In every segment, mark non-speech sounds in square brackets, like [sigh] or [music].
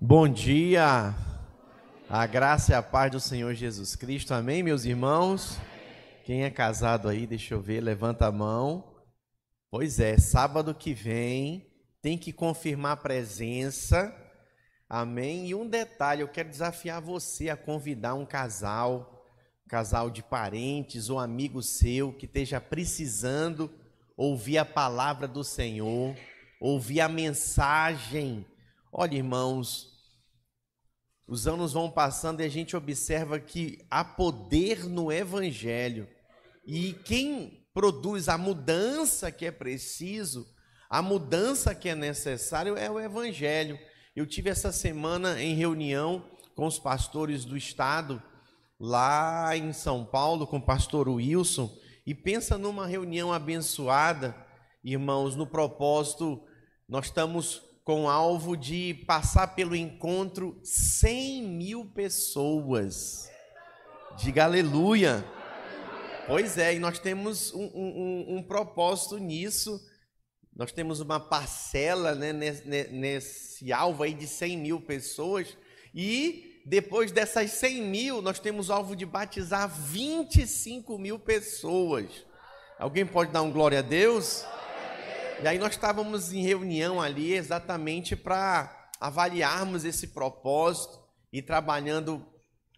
Bom dia. A graça e a paz do Senhor Jesus Cristo. Amém, meus irmãos? Quem é casado aí, deixa eu ver, levanta a mão. Pois é, sábado que vem tem que confirmar a presença. Amém. E um detalhe, eu quero desafiar você a convidar um casal, um casal de parentes ou amigo seu que esteja precisando ouvir a palavra do Senhor, ouvir a mensagem Olha, irmãos, os anos vão passando e a gente observa que há poder no Evangelho. E quem produz a mudança que é preciso, a mudança que é necessário é o Evangelho. Eu tive essa semana em reunião com os pastores do Estado, lá em São Paulo, com o pastor Wilson, e pensa numa reunião abençoada, irmãos, no propósito, nós estamos com o alvo de passar pelo encontro 100 mil pessoas. Diga aleluia. Pois é, e nós temos um, um, um propósito nisso. Nós temos uma parcela né, nesse, nesse alvo aí de 100 mil pessoas. E depois dessas 100 mil, nós temos o alvo de batizar 25 mil pessoas. Alguém pode dar um glória a Deus? Glória e aí nós estávamos em reunião ali exatamente para avaliarmos esse propósito e trabalhando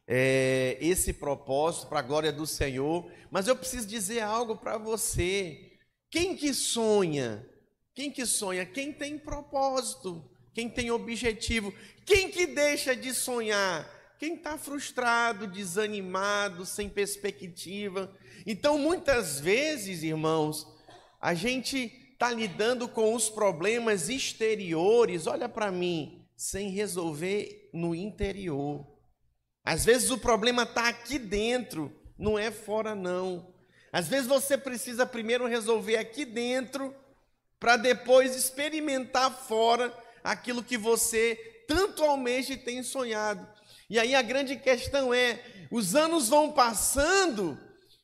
é, esse propósito para a glória do Senhor. Mas eu preciso dizer algo para você. Quem que sonha? Quem que sonha? Quem tem propósito? Quem tem objetivo? Quem que deixa de sonhar? Quem está frustrado, desanimado, sem perspectiva? Então, muitas vezes, irmãos, a gente está lidando com os problemas exteriores, olha para mim, sem resolver no interior. Às vezes o problema está aqui dentro, não é fora, não. Às vezes você precisa primeiro resolver aqui dentro, para depois experimentar fora aquilo que você tanto almeja e tem sonhado. E aí a grande questão é: os anos vão passando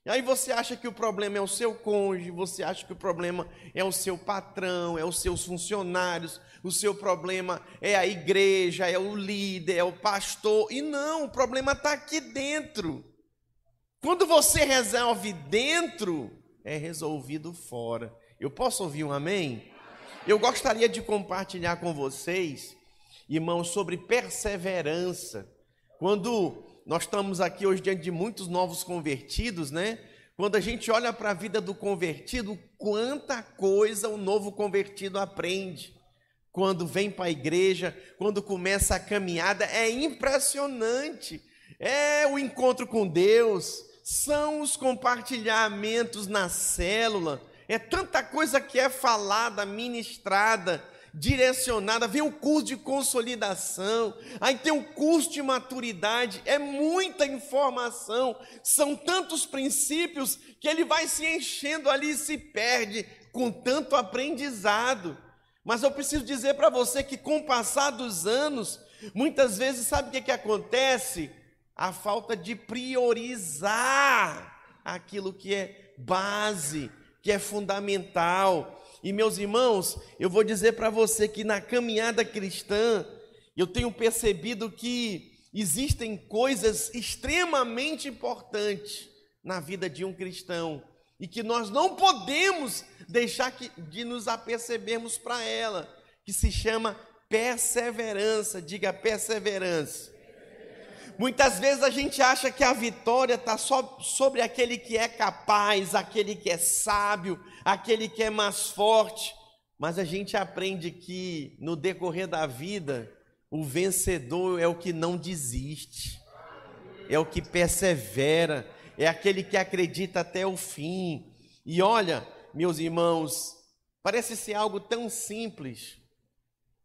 e aí você acha que o problema é o seu cônjuge, você acha que o problema é o seu patrão, é os seus funcionários, o seu problema é a igreja, é o líder, é o pastor. E não, o problema está aqui dentro. Quando você resolve dentro, é resolvido fora. Eu posso ouvir um amém? Eu gostaria de compartilhar com vocês, irmãos, sobre perseverança. Quando nós estamos aqui hoje diante de muitos novos convertidos, né? Quando a gente olha para a vida do convertido, quanta coisa o novo convertido aprende. Quando vem para a igreja, quando começa a caminhada, é impressionante. É o encontro com Deus, são os compartilhamentos na célula, é tanta coisa que é falada, ministrada, direcionada, vem o curso de consolidação, aí tem o curso de maturidade, é muita informação, são tantos princípios que ele vai se enchendo ali e se perde com tanto aprendizado. Mas eu preciso dizer para você que com o passar dos anos, muitas vezes sabe o que, é que acontece? A falta de priorizar aquilo que é base, que é fundamental e meus irmãos, eu vou dizer para você que na caminhada cristã, eu tenho percebido que existem coisas extremamente importantes na vida de um cristão e que nós não podemos deixar que, de nos apercebermos para ela, que se chama perseverança. Diga perseverança. Muitas vezes a gente acha que a vitória está só sobre aquele que é capaz, aquele que é sábio, aquele que é mais forte. Mas a gente aprende que no decorrer da vida, o vencedor é o que não desiste, é o que persevera, é aquele que acredita até o fim. E olha, meus irmãos, parece ser algo tão simples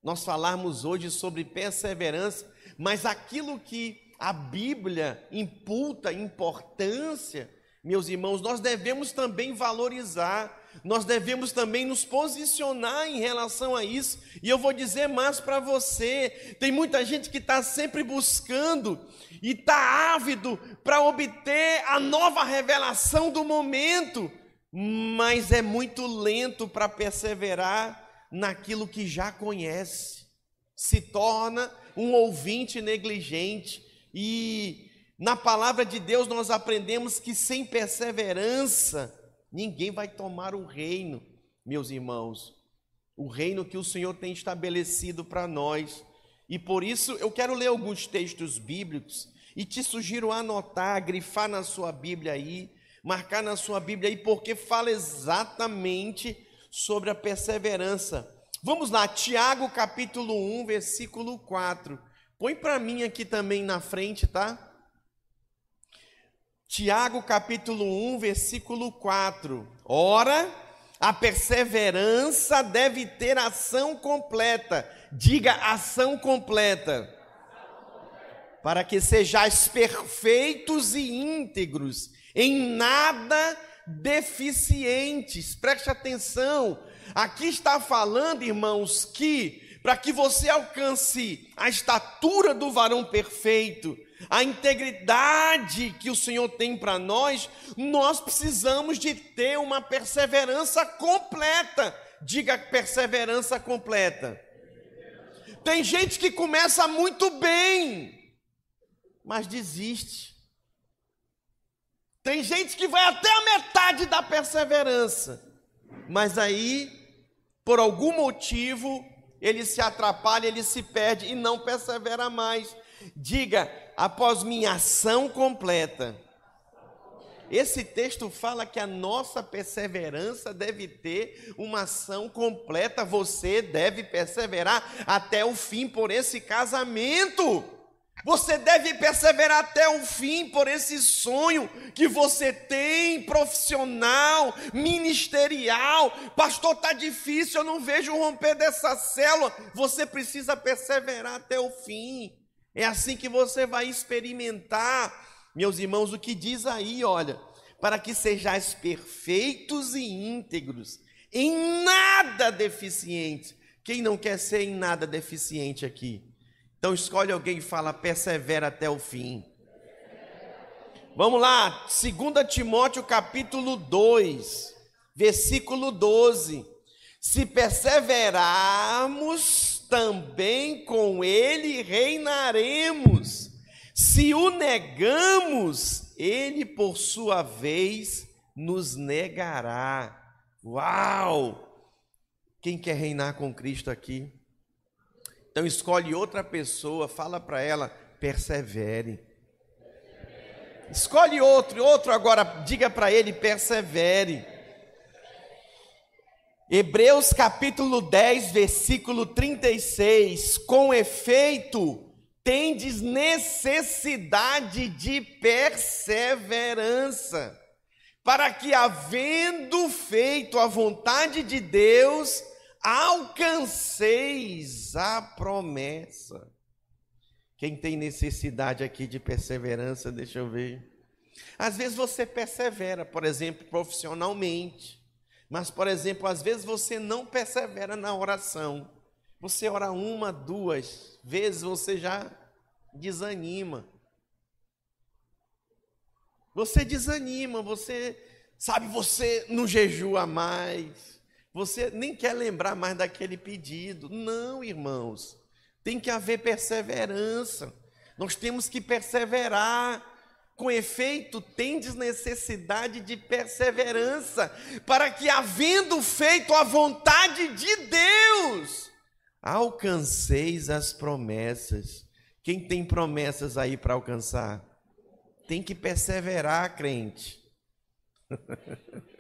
nós falarmos hoje sobre perseverança, mas aquilo que a Bíblia imputa importância, meus irmãos, nós devemos também valorizar, nós devemos também nos posicionar em relação a isso. E eu vou dizer mais para você: tem muita gente que está sempre buscando e está ávido para obter a nova revelação do momento, mas é muito lento para perseverar naquilo que já conhece, se torna um ouvinte negligente, e na palavra de Deus nós aprendemos que sem perseverança ninguém vai tomar o reino, meus irmãos. O reino que o Senhor tem estabelecido para nós. E por isso eu quero ler alguns textos bíblicos e te sugiro anotar, grifar na sua Bíblia aí, marcar na sua Bíblia aí, porque fala exatamente sobre a perseverança. Vamos lá, Tiago capítulo 1, versículo 4. Põe para mim aqui também na frente, tá? Tiago capítulo 1, versículo 4. Ora, a perseverança deve ter ação completa. Diga ação completa. Para que sejais perfeitos e íntegros, em nada deficientes. Preste atenção. Aqui está falando, irmãos, que para que você alcance a estatura do varão perfeito, a integridade que o Senhor tem para nós, nós precisamos de ter uma perseverança completa. Diga perseverança completa. Tem gente que começa muito bem, mas desiste. Tem gente que vai até a metade da perseverança, mas aí, por algum motivo, ele se atrapalha, ele se perde e não persevera mais. Diga, após minha ação completa. Esse texto fala que a nossa perseverança deve ter uma ação completa. Você deve perseverar até o fim por esse casamento. Você deve perseverar até o fim por esse sonho que você tem, profissional, ministerial. Pastor, tá difícil, eu não vejo romper dessa célula. Você precisa perseverar até o fim. É assim que você vai experimentar, meus irmãos, o que diz aí, olha, para que sejais perfeitos e íntegros, em nada deficiente. Quem não quer ser em nada deficiente aqui? Então escolhe alguém e fala: persevera até o fim. Vamos lá, 2 Timóteo capítulo 2, versículo 12. Se perseverarmos, também com ele reinaremos. Se o negamos, ele por sua vez nos negará. Uau! Quem quer reinar com Cristo aqui? Então escolhe outra pessoa, fala para ela, persevere. Escolhe outro, outro agora, diga para ele, persevere. Hebreus capítulo 10, versículo 36. Com efeito, tendes necessidade de perseverança, para que, havendo feito a vontade de Deus, alcanceis a promessa. Quem tem necessidade aqui de perseverança, deixa eu ver. Às vezes você persevera, por exemplo, profissionalmente. Mas, por exemplo, às vezes você não persevera na oração. Você ora uma, duas vezes, você já desanima. Você desanima, você sabe, você não jejua mais. Você nem quer lembrar mais daquele pedido. Não, irmãos. Tem que haver perseverança. Nós temos que perseverar. Com efeito, tendes necessidade de perseverança, para que, havendo feito a vontade de Deus, alcanceis as promessas. Quem tem promessas aí para alcançar? Tem que perseverar, crente. [laughs]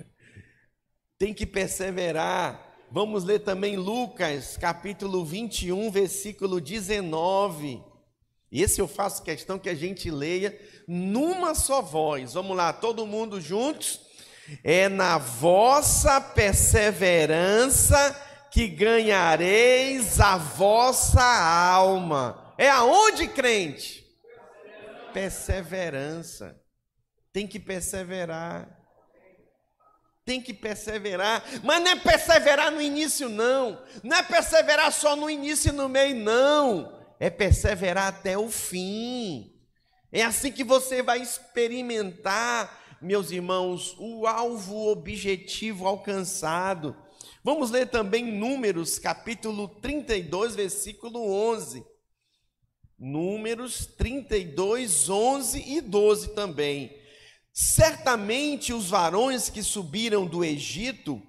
tem que perseverar. Vamos ler também Lucas, capítulo 21, versículo 19. Esse eu faço questão que a gente leia numa só voz. Vamos lá, todo mundo juntos. É na vossa perseverança que ganhareis a vossa alma. É aonde, crente? Perseverança. Tem que perseverar tem que perseverar, mas não é perseverar no início, não, não é perseverar só no início e no meio, não, é perseverar até o fim. É assim que você vai experimentar, meus irmãos, o alvo o objetivo alcançado. Vamos ler também Números, capítulo 32, versículo 11. Números 32, 11 e 12 também. Certamente os varões que subiram do Egito,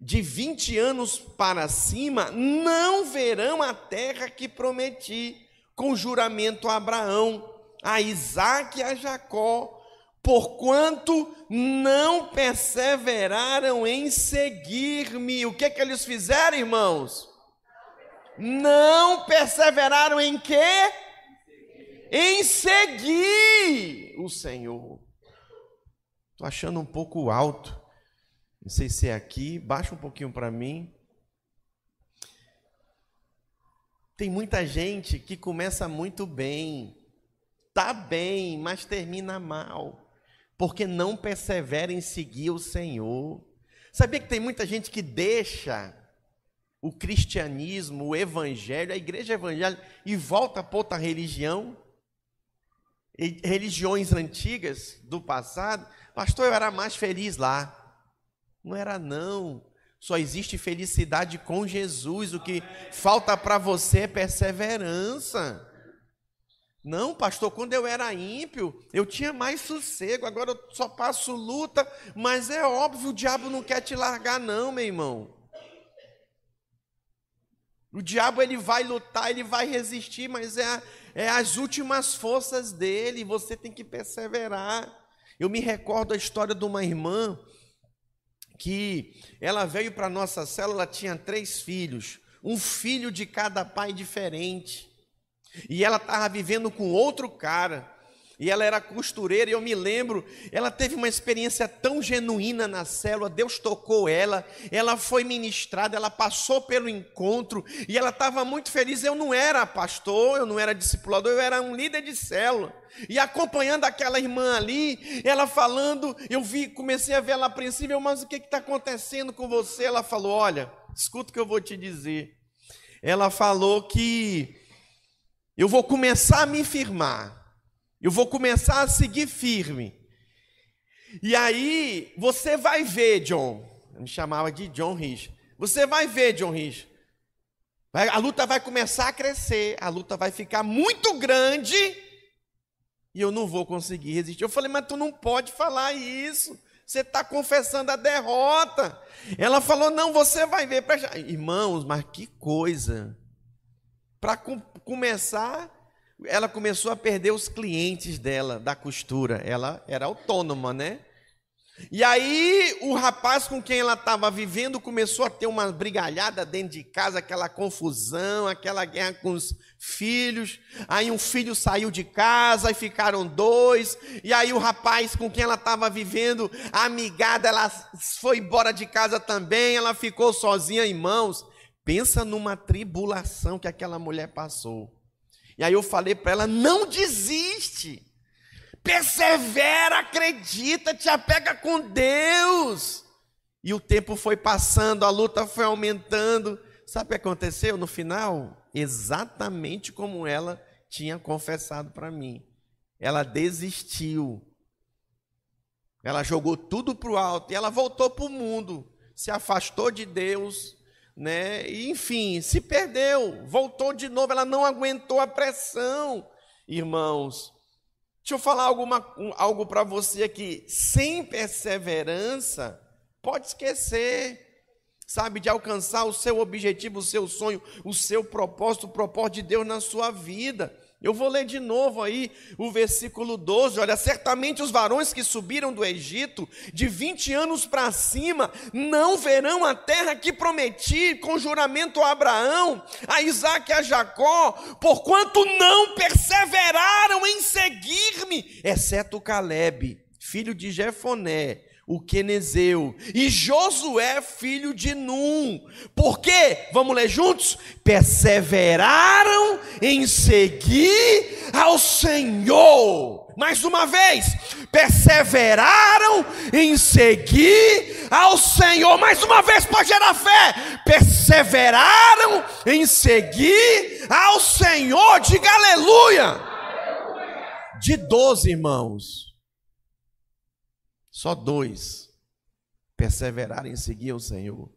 de 20 anos para cima, não verão a terra que prometi com juramento a Abraão, a Isaac e a Jacó, porquanto não perseveraram em seguir-me. O que é que eles fizeram, irmãos? Não perseveraram em quê? Em seguir o Senhor. Estou achando um pouco alto. Não sei se é aqui. Baixa um pouquinho para mim. Tem muita gente que começa muito bem, tá bem, mas termina mal, porque não persevera em seguir o Senhor. Sabia que tem muita gente que deixa o cristianismo, o evangelho, a igreja evangélica e volta para outra religião? religiões antigas do passado, Pastor, eu era mais feliz lá. Não era, não. Só existe felicidade com Jesus. O que falta para você é perseverança. Não, pastor, quando eu era ímpio, eu tinha mais sossego, agora eu só passo luta, mas é óbvio, o diabo não quer te largar, não, meu irmão. O diabo ele vai lutar, ele vai resistir, mas é, é as últimas forças dele, você tem que perseverar. Eu me recordo a história de uma irmã que ela veio para nossa célula, tinha três filhos, um filho de cada pai diferente. E ela estava vivendo com outro cara e ela era costureira, e eu me lembro, ela teve uma experiência tão genuína na célula, Deus tocou ela, ela foi ministrada, ela passou pelo encontro, e ela estava muito feliz. Eu não era pastor, eu não era discipulador, eu era um líder de célula. E acompanhando aquela irmã ali, ela falando, eu vi, comecei a ver ela apreensível, mas o que está acontecendo com você? Ela falou: Olha, escuta o que eu vou te dizer. Ela falou que eu vou começar a me firmar eu vou começar a seguir firme. E aí, você vai ver, John. Eu me chamava de John Rich. Você vai ver, John Rich. a luta vai começar a crescer, a luta vai ficar muito grande e eu não vou conseguir resistir. Eu falei, mas tu não pode falar isso. Você está confessando a derrota. Ela falou, não, você vai ver. Irmãos, mas que coisa. Para começar ela começou a perder os clientes dela da costura. Ela era autônoma, né? E aí o rapaz com quem ela estava vivendo começou a ter uma brigalhada dentro de casa, aquela confusão, aquela guerra com os filhos. Aí um filho saiu de casa e ficaram dois. E aí o rapaz com quem ela estava vivendo, a amigada, ela foi embora de casa também, ela ficou sozinha, em mãos. Pensa numa tribulação que aquela mulher passou. E aí eu falei para ela: não desiste, persevera, acredita, te apega com Deus. E o tempo foi passando, a luta foi aumentando. Sabe o que aconteceu no final? Exatamente como ela tinha confessado para mim. Ela desistiu. Ela jogou tudo para o alto e ela voltou para o mundo, se afastou de Deus, né? E, enfim, se perdeu, voltou de novo, ela não aguentou a pressão. Irmãos, deixa eu falar alguma, um, algo para você aqui. Sem perseverança, pode esquecer, sabe, de alcançar o seu objetivo, o seu sonho, o seu propósito, o propósito de Deus na sua vida. Eu vou ler de novo aí o versículo 12. Olha, certamente os varões que subiram do Egito, de 20 anos para cima, não verão a terra que prometi com juramento a Abraão, a Isaac e a Jacó, porquanto não perseveraram em seguir-me, exceto Caleb, filho de Jefoné, o Quenezeu, e Josué, filho de Num, porque, vamos ler juntos, perseveraram em seguir ao Senhor. Mais uma vez, perseveraram em seguir ao Senhor. Mais uma vez, para gerar fé, perseveraram em seguir ao Senhor. Diga aleluia. aleluia. De 12 irmãos. Só dois perseveraram em seguir o Senhor.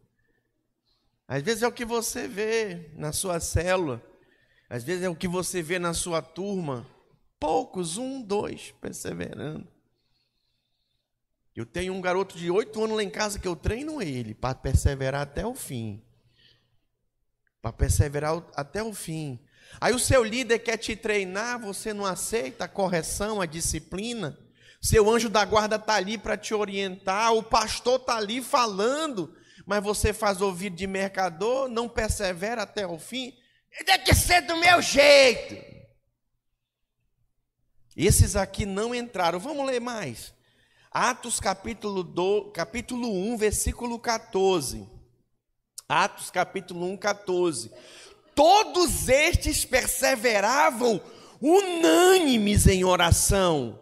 Às vezes é o que você vê na sua célula, às vezes é o que você vê na sua turma. Poucos, um, dois, perseverando. Eu tenho um garoto de oito anos lá em casa que eu treino ele para perseverar até o fim. Para perseverar até o fim. Aí o seu líder quer te treinar, você não aceita a correção, a disciplina. Seu anjo da guarda está ali para te orientar, o pastor está ali falando, mas você faz ouvido de mercador, não persevera até o fim. Tem que ser do meu jeito. Esses aqui não entraram. Vamos ler mais. Atos capítulo, do, capítulo 1, versículo 14. Atos capítulo 1, 14. Todos estes perseveravam unânimes em oração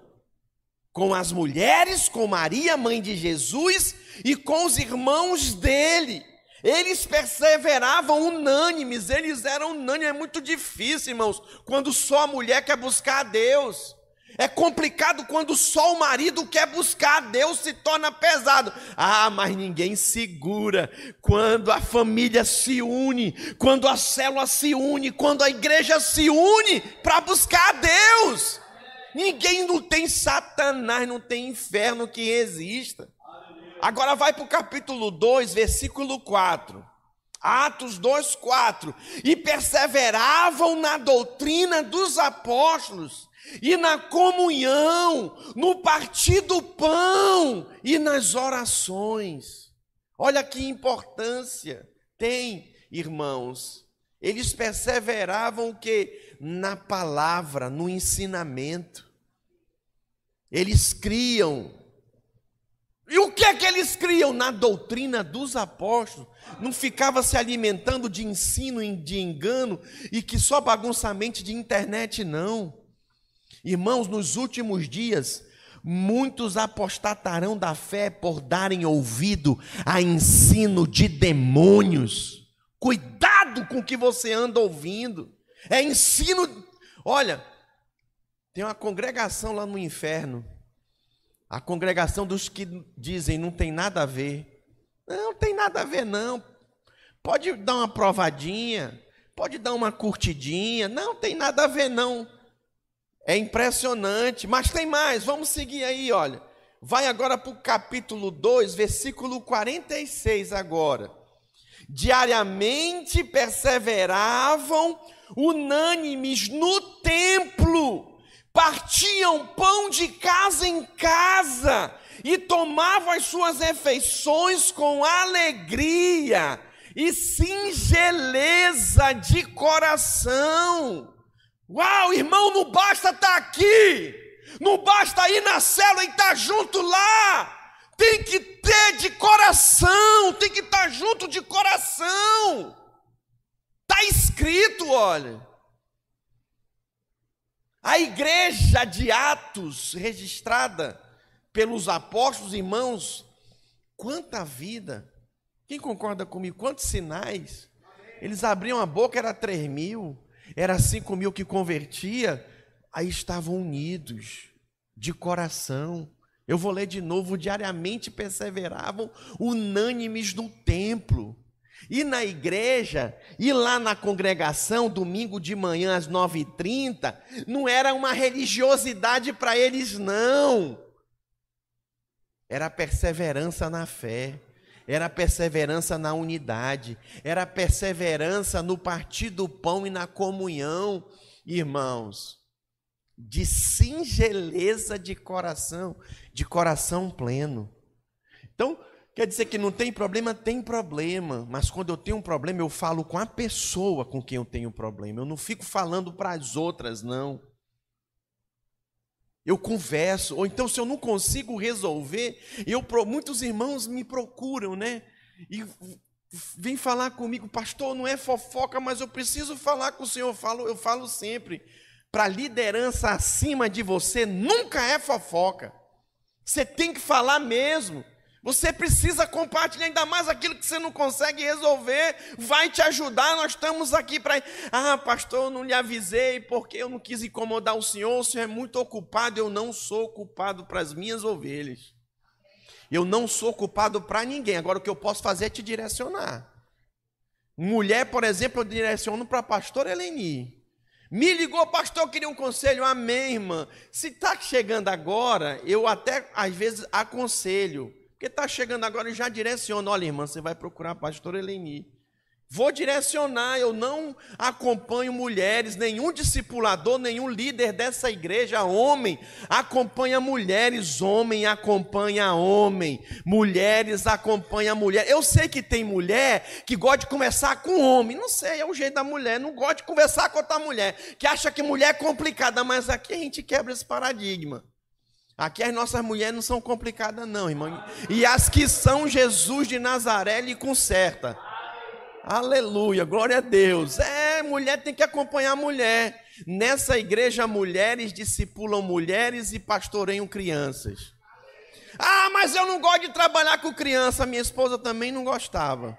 com as mulheres, com Maria, mãe de Jesus, e com os irmãos dele. Eles perseveravam unânimes, eles eram unânimes. É muito difícil, irmãos, quando só a mulher quer buscar a Deus. É complicado quando só o marido quer buscar a Deus, se torna pesado. Ah, mas ninguém segura. Quando a família se une, quando a célula se une, quando a igreja se une para buscar a Deus. Ninguém não tem Satanás, não tem inferno que exista. Agora vai para o capítulo 2, versículo 4. Atos 2, 4. E perseveravam na doutrina dos apóstolos, e na comunhão, no partir do pão e nas orações. Olha que importância tem, irmãos. Eles perseveravam o quê? na palavra, no ensinamento. Eles criam. E o que é que eles criam? Na doutrina dos apóstolos. Não ficava se alimentando de ensino, de engano e que só bagunçamente de internet, não. Irmãos, nos últimos dias, muitos apostatarão da fé por darem ouvido a ensino de demônios. Cuidado com o que você anda ouvindo. É ensino. Olha, tem uma congregação lá no inferno. A congregação dos que dizem não tem nada a ver. Não, tem nada a ver, não. Pode dar uma provadinha, pode dar uma curtidinha. Não, tem nada a ver, não. É impressionante, mas tem mais. Vamos seguir aí, olha. Vai agora para o capítulo 2, versículo 46 agora. Diariamente perseveravam unânimes no templo, partiam pão de casa em casa e tomavam as suas refeições com alegria e singeleza de coração. Uau, irmão, não basta estar tá aqui, não basta ir na cela e estar tá junto lá. Tem que ter de coração, tem que estar tá junto de coração. Está escrito, olha. A igreja de Atos, registrada pelos apóstolos, irmãos, quanta vida. Quem concorda comigo? Quantos sinais? Eles abriam a boca, era 3 mil, era 5 mil que convertia, aí estavam unidos, de coração. Eu vou ler de novo: diariamente perseveravam unânimes no templo ir na igreja, ir lá na congregação, domingo de manhã às 9h30, não era uma religiosidade para eles, não. Era perseverança na fé, era perseverança na unidade, era perseverança no partir do pão e na comunhão, irmãos. De singeleza de coração, de coração pleno. Então, Quer dizer que não tem problema? Tem problema. Mas quando eu tenho um problema, eu falo com a pessoa com quem eu tenho um problema. Eu não fico falando para as outras, não. Eu converso. Ou então, se eu não consigo resolver, eu muitos irmãos me procuram, né? E vem falar comigo, pastor, não é fofoca, mas eu preciso falar com o senhor. Eu falo, eu falo sempre. Para liderança acima de você, nunca é fofoca. Você tem que falar mesmo. Você precisa compartilhar ainda mais aquilo que você não consegue resolver, vai te ajudar. Nós estamos aqui para. Ah, pastor, eu não lhe avisei porque eu não quis incomodar o senhor. O senhor é muito ocupado. Eu não sou ocupado para as minhas ovelhas. Eu não sou ocupado para ninguém. Agora, o que eu posso fazer é te direcionar. Mulher, por exemplo, eu direciono para a pastora Eleni. Me ligou, pastor, eu queria um conselho. Amém, irmã. Se está chegando agora, eu até às vezes aconselho. Porque está chegando agora e já direciona. Olha, irmã, você vai procurar a pastora Eleni. Vou direcionar, eu não acompanho mulheres, nenhum discipulador, nenhum líder dessa igreja, homem, acompanha mulheres, homem acompanha homem, mulheres acompanha mulher. Eu sei que tem mulher que gosta de conversar com homem, não sei, é o jeito da mulher, não gosta de conversar com outra mulher, que acha que mulher é complicada, mas aqui a gente quebra esse paradigma. Aqui as nossas mulheres não são complicadas, não, irmão. E as que são Jesus de Nazaré lhe conserta. Aleluia, glória a Deus. É, mulher tem que acompanhar a mulher. Nessa igreja, mulheres discipulam mulheres e pastoreiam crianças. Ah, mas eu não gosto de trabalhar com criança. Minha esposa também não gostava.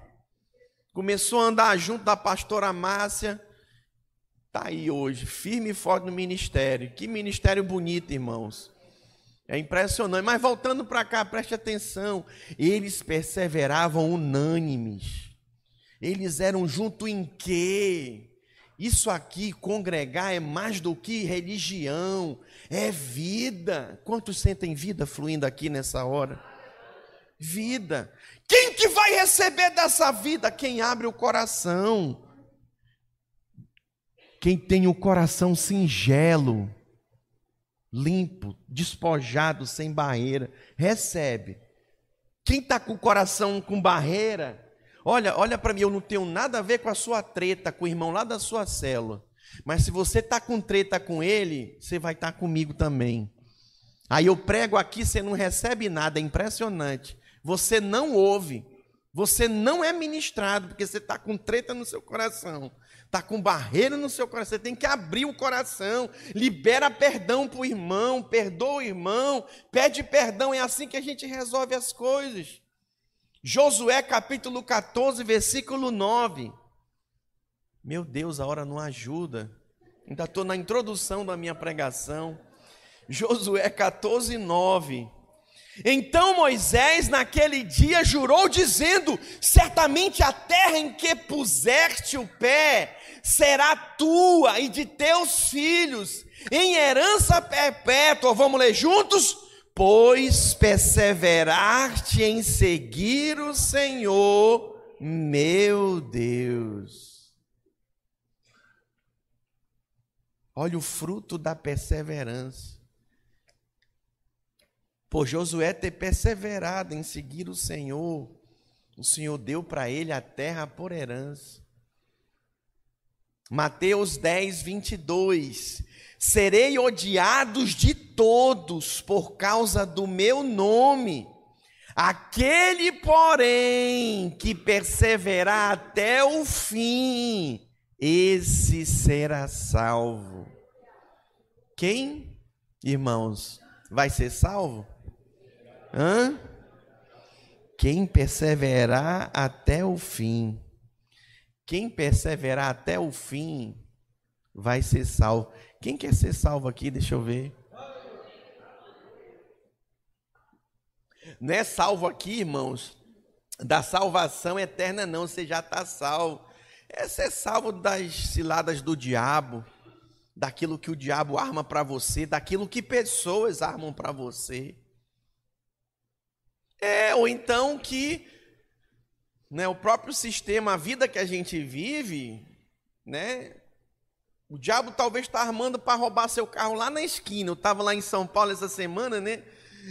Começou a andar junto da pastora Márcia. Está aí hoje, firme e forte no ministério. Que ministério bonito, irmãos. É impressionante. Mas voltando para cá, preste atenção. Eles perseveravam unânimes. Eles eram junto em quê? Isso aqui, congregar, é mais do que religião, é vida. Quantos sentem vida fluindo aqui nessa hora? Vida. Quem que vai receber dessa vida? Quem abre o coração. Quem tem o coração singelo limpo, despojado, sem barreira, recebe. Quem está com o coração com barreira, olha, olha para mim, eu não tenho nada a ver com a sua treta, com o irmão lá da sua célula. Mas se você está com treta com ele, você vai estar tá comigo também. Aí eu prego aqui, você não recebe nada, é impressionante. Você não ouve, você não é ministrado, porque você está com treta no seu coração. Está com barreira no seu coração, você tem que abrir o coração, libera perdão para o irmão, perdoa o irmão, pede perdão, é assim que a gente resolve as coisas. Josué capítulo 14, versículo 9. Meu Deus, a hora não ajuda. Ainda estou na introdução da minha pregação. Josué 14, 9. Então Moisés, naquele dia, jurou, dizendo: Certamente a terra em que puseste o pé será tua e de teus filhos, em herança perpétua. Vamos ler juntos? Pois perseverar-te em seguir o Senhor, meu Deus. Olha o fruto da perseverança por Josué ter perseverado em seguir o Senhor. O Senhor deu para ele a terra por herança. Mateus 10, 22. Serei odiados de todos por causa do meu nome. Aquele, porém, que perseverar até o fim, esse será salvo. Quem, irmãos, vai ser salvo? Hã? Quem perseverar até o fim. Quem perseverar até o fim vai ser salvo. Quem quer ser salvo aqui? Deixa eu ver. Não é salvo aqui, irmãos, da salvação eterna, não. Você já está salvo. É ser salvo das ciladas do diabo, daquilo que o diabo arma para você, daquilo que pessoas armam para você. É, ou então que né, o próprio sistema, a vida que a gente vive, né, o diabo talvez está armando para roubar seu carro lá na esquina. Eu estava lá em São Paulo essa semana, né?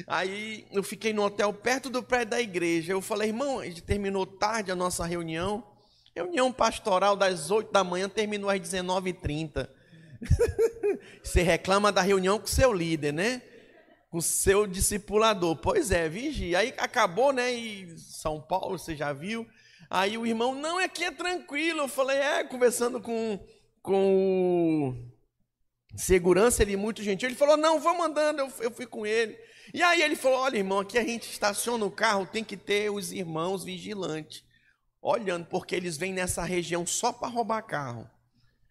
Aí eu fiquei no hotel perto do prédio da igreja. Eu falei, irmão, a gente terminou tarde a nossa reunião. Reunião pastoral das 8 da manhã terminou às 19h30. [laughs] Você reclama da reunião com seu líder, né? com seu discipulador. Pois é, vigia. Aí acabou, né? E São Paulo, você já viu. Aí o irmão, não, é que é tranquilo. Eu falei, é, conversando com, com o segurança, ele muito gentil. Ele falou, não, vamos andando, eu, eu fui com ele. E aí ele falou, olha, irmão, aqui a gente estaciona o carro, tem que ter os irmãos vigilantes. Olhando, porque eles vêm nessa região só para roubar carro.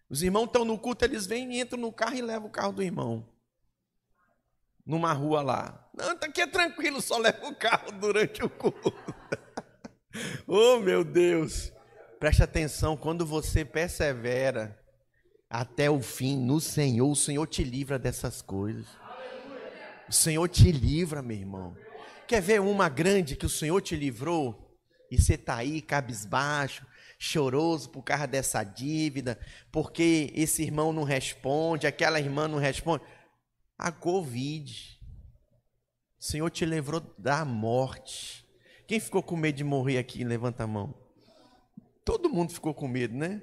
Os irmãos estão no culto, eles vêm, entram no carro e levam o carro do irmão numa rua lá. Não, tá aqui é tranquilo, só leva o carro durante o culto. [laughs] oh, meu Deus. Preste atenção, quando você persevera até o fim no Senhor, o Senhor te livra dessas coisas. O Senhor te livra, meu irmão. Quer ver uma grande que o Senhor te livrou? E você está aí cabisbaixo, choroso por causa dessa dívida, porque esse irmão não responde, aquela irmã não responde a Covid. O Senhor te livrou da morte. Quem ficou com medo de morrer aqui? Levanta a mão. Todo mundo ficou com medo, né?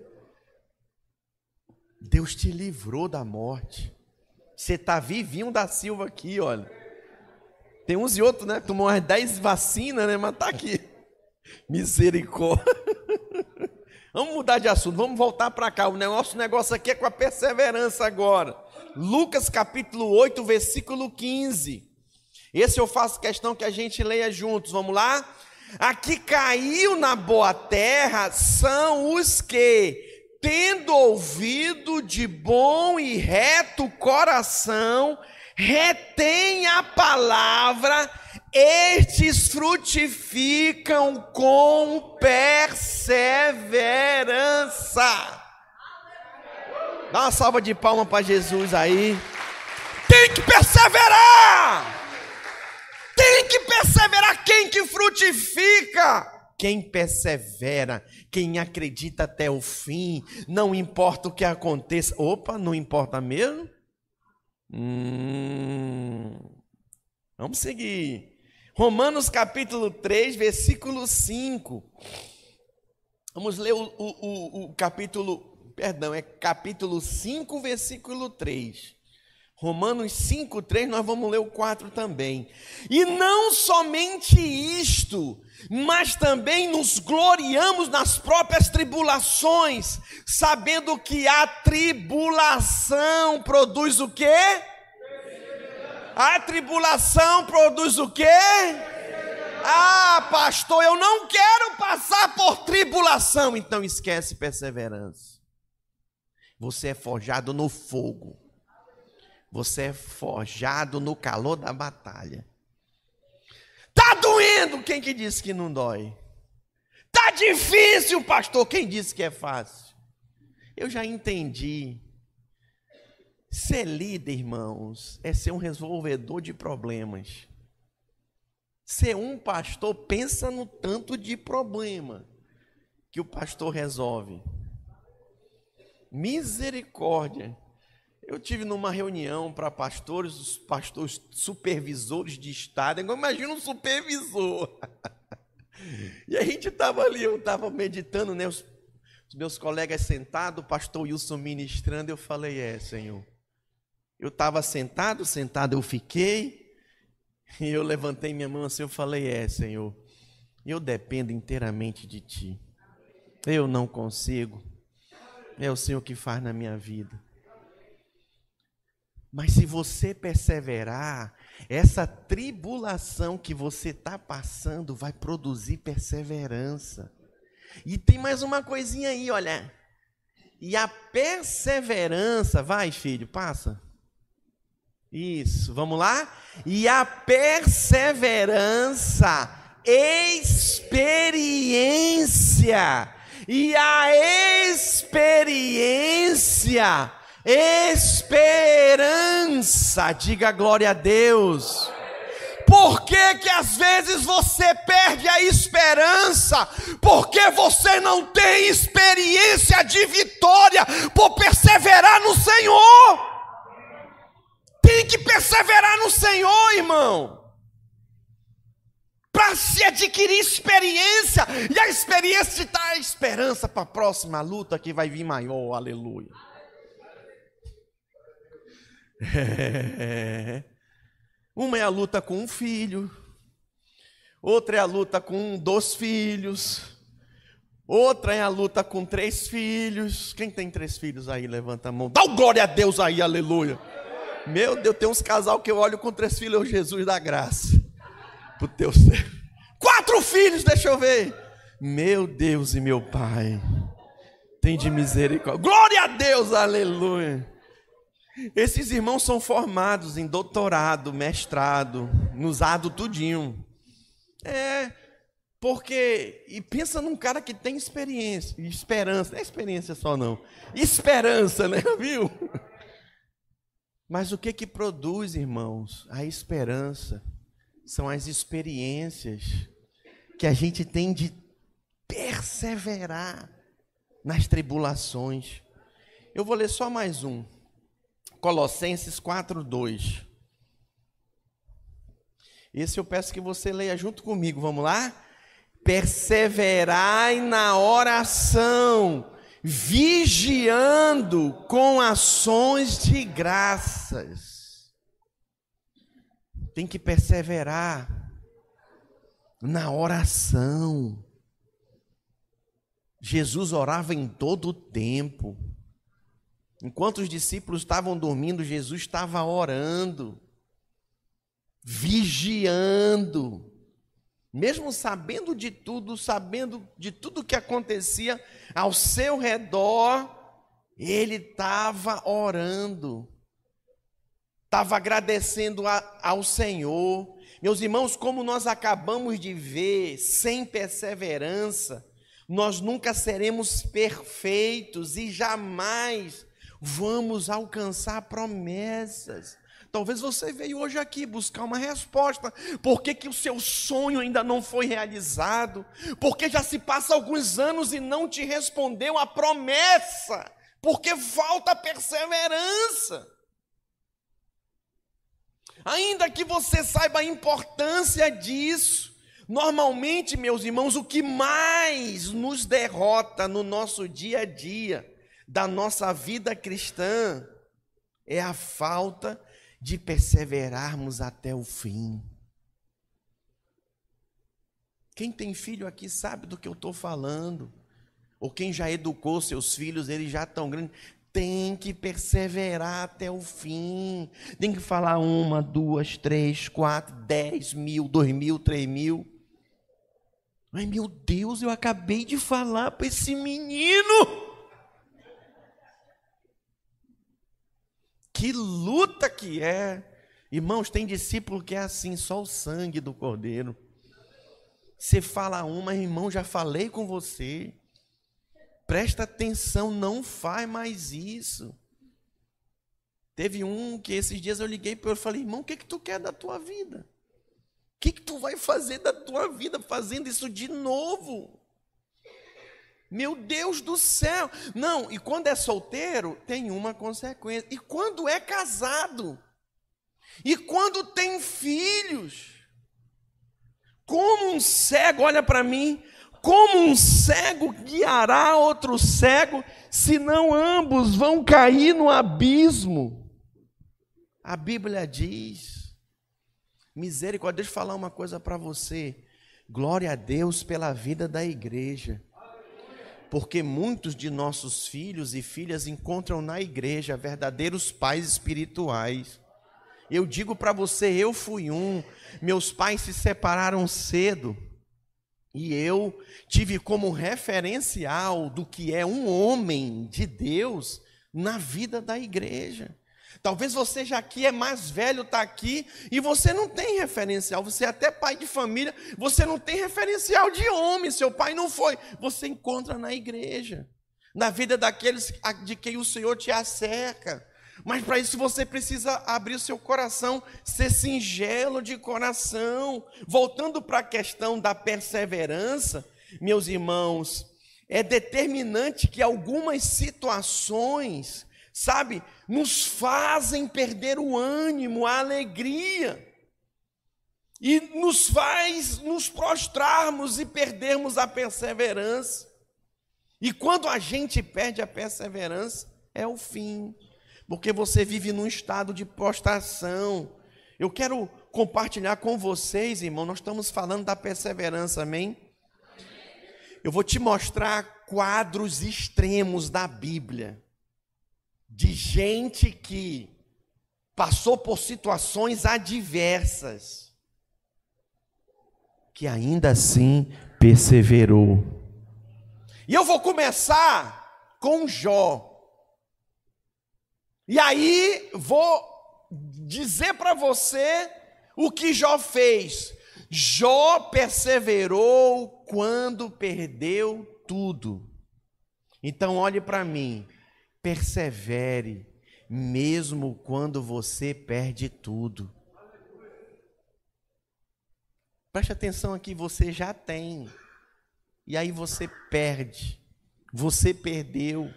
Deus te livrou da morte. Você tá vivinho da Silva aqui, olha. Tem uns e outros, né? Tomou umas 10 vacinas, né? Mas está aqui. Misericórdia. [laughs] Vamos mudar de assunto, vamos voltar para cá. O nosso negócio aqui é com a perseverança agora. Lucas capítulo 8, versículo 15. Esse eu faço questão que a gente leia juntos, vamos lá? A que caiu na boa terra são os que, tendo ouvido de bom e reto coração, retém a palavra, estes frutificam com perseverança. Dá uma salva de palma para Jesus aí. Tem que perseverar! Tem que perseverar quem que frutifica! Quem persevera, quem acredita até o fim, não importa o que aconteça. Opa, não importa mesmo? Hum, vamos seguir. Romanos capítulo 3, versículo 5. Vamos ler o, o, o, o capítulo perdão, é capítulo 5, versículo 3. Romanos 5, 3, nós vamos ler o 4 também. E não somente isto, mas também nos gloriamos nas próprias tribulações, sabendo que a tribulação produz o quê? A tribulação produz o quê? Ah, pastor, eu não quero passar por tribulação. Então esquece perseverança. Você é forjado no fogo. Você é forjado no calor da batalha. Tá doendo quem que disse que não dói? Tá difícil, pastor, quem disse que é fácil? Eu já entendi. Ser líder, irmãos, é ser um resolvedor de problemas. Ser um pastor, pensa no tanto de problema que o pastor resolve. Misericórdia. Eu tive numa reunião para pastores, os pastores supervisores de estado. Imagina um supervisor. [laughs] E a gente estava ali, eu estava meditando, né? Os, os meus colegas sentados, o pastor Wilson ministrando. Eu falei: É, Senhor. Eu estava sentado, sentado eu fiquei. [laughs] E eu levantei minha mão assim. Eu falei: É, Senhor. Eu dependo inteiramente de Ti. Eu não consigo é o Senhor que faz na minha vida. Mas se você perseverar, essa tribulação que você está passando vai produzir perseverança. E tem mais uma coisinha aí, olha. E a perseverança, vai filho, passa. Isso, vamos lá? E a perseverança, experiência e a experiência, esperança. Diga glória a Deus. Por que, que às vezes você perde a esperança? Porque você não tem experiência de vitória por perseverar no Senhor. Tem que perseverar no Senhor, irmão se adquirir experiência, e a experiência te dá esperança para a próxima luta que vai vir maior, aleluia. É. [laughs] Uma é a luta com um filho, outra é a luta com dois filhos, outra é a luta com três filhos. Quem tem três filhos aí, levanta a mão, dá glória a Deus aí, aleluia. Meu Deus, tem uns casal que eu olho com três filhos, Jesus da graça, para o teu servo. Quatro filhos, deixa eu ver. Meu Deus e meu Pai, tem de misericórdia. Glória a Deus, aleluia. Esses irmãos são formados em doutorado, mestrado, nos ado tudinho. É, porque, e pensa num cara que tem experiência, esperança, não é experiência só não, esperança, né, [laughs] viu? Mas o que que produz, irmãos? A esperança são as experiências que a gente tem de perseverar nas tribulações. Eu vou ler só mais um. Colossenses 4:2. Esse eu peço que você leia junto comigo. Vamos lá? Perseverai na oração, vigiando com ações de graças tem que perseverar na oração. Jesus orava em todo o tempo. Enquanto os discípulos estavam dormindo, Jesus estava orando, vigiando. Mesmo sabendo de tudo, sabendo de tudo que acontecia ao seu redor, ele estava orando estava agradecendo a, ao Senhor. Meus irmãos, como nós acabamos de ver, sem perseverança, nós nunca seremos perfeitos e jamais vamos alcançar promessas. Talvez você veio hoje aqui buscar uma resposta. Por que, que o seu sonho ainda não foi realizado? Porque já se passa alguns anos e não te respondeu a promessa? Porque falta perseverança. Ainda que você saiba a importância disso, normalmente, meus irmãos, o que mais nos derrota no nosso dia a dia, da nossa vida cristã, é a falta de perseverarmos até o fim. Quem tem filho aqui sabe do que eu estou falando. Ou quem já educou seus filhos, eles já estão grandes. Tem que perseverar até o fim. Tem que falar uma, duas, três, quatro, dez mil, dois mil, três mil. Ai meu Deus, eu acabei de falar para esse menino. Que luta que é. Irmãos, tem discípulo que é assim, só o sangue do cordeiro. Você fala uma, irmão, já falei com você. Presta atenção, não faz mais isso. Teve um que esses dias eu liguei para ele e falei, irmão, o que, que tu quer da tua vida? O que, que tu vai fazer da tua vida fazendo isso de novo? Meu Deus do céu! Não, e quando é solteiro, tem uma consequência. E quando é casado? E quando tem filhos? Como um cego olha para mim, como um cego guiará outro cego, senão ambos vão cair no abismo? A Bíblia diz. Misericórdia, deixa eu falar uma coisa para você. Glória a Deus pela vida da igreja. Porque muitos de nossos filhos e filhas encontram na igreja verdadeiros pais espirituais. Eu digo para você, eu fui um. Meus pais se separaram cedo. E eu tive como referencial do que é um homem de Deus na vida da igreja. Talvez você já aqui é mais velho, está aqui, e você não tem referencial. Você é até pai de família, você não tem referencial de homem, seu pai não foi. Você encontra na igreja, na vida daqueles de quem o Senhor te acerca. Mas para isso você precisa abrir o seu coração, ser singelo de coração. Voltando para a questão da perseverança, meus irmãos, é determinante que algumas situações, sabe, nos fazem perder o ânimo, a alegria. E nos faz nos prostrarmos e perdermos a perseverança. E quando a gente perde a perseverança, é o fim porque você vive num estado de prostração. Eu quero compartilhar com vocês, irmão, nós estamos falando da perseverança, amém? Eu vou te mostrar quadros extremos da Bíblia, de gente que passou por situações adversas, que ainda assim perseverou. E eu vou começar com Jó. E aí vou dizer para você o que Jó fez. Jó perseverou quando perdeu tudo. Então olhe para mim, persevere mesmo quando você perde tudo. Preste atenção aqui, você já tem. E aí você perde. Você perdeu.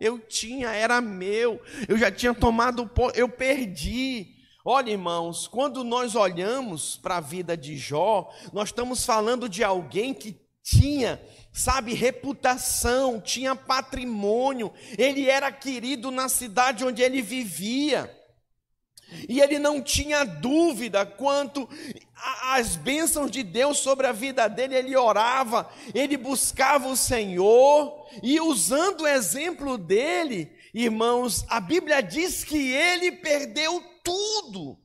Eu tinha, era meu. Eu já tinha tomado, eu perdi. Olha, irmãos, quando nós olhamos para a vida de Jó, nós estamos falando de alguém que tinha, sabe, reputação, tinha patrimônio, ele era querido na cidade onde ele vivia. E ele não tinha dúvida quanto as bênçãos de Deus sobre a vida dele, ele orava, ele buscava o Senhor, e usando o exemplo dele, irmãos, a Bíblia diz que ele perdeu tudo.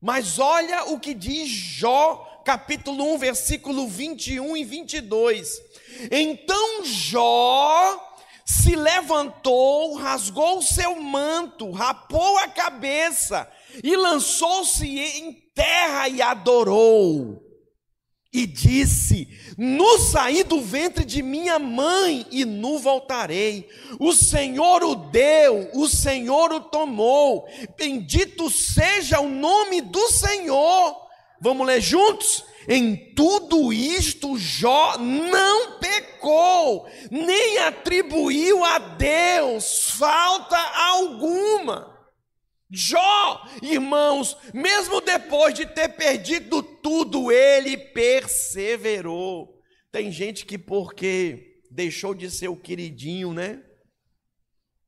Mas olha o que diz Jó, capítulo 1, versículo 21 e 22. Então Jó se levantou, rasgou o seu manto, rapou a cabeça e lançou-se em terra e adorou. E disse: No saí do ventre de minha mãe e no voltarei. O Senhor o deu, o Senhor o tomou. Bendito seja o nome do Senhor. Vamos ler juntos? Em tudo isto, Jó não pecou, nem atribuiu a Deus falta alguma. Jó, irmãos, mesmo depois de ter perdido tudo, ele perseverou. Tem gente que, porque deixou de ser o queridinho, né?